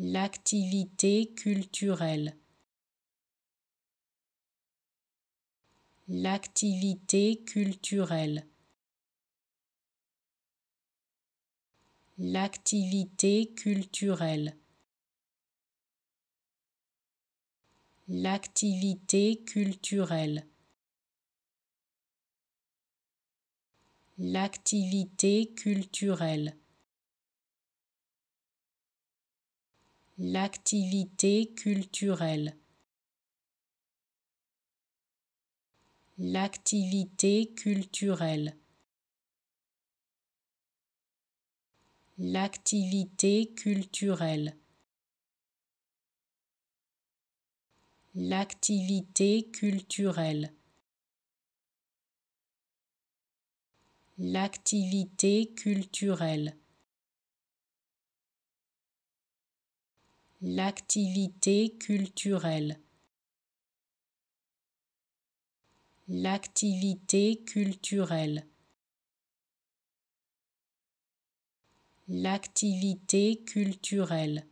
l'activité culturelle l'activité culturelle l'activité culturelle l'activité culturelle l'activité culturelle l'activité culturelle l'activité culturelle l'activité culturelle l'activité culturelle l'activité culturelle L'activité culturelle. L'activité culturelle. L'activité culturelle.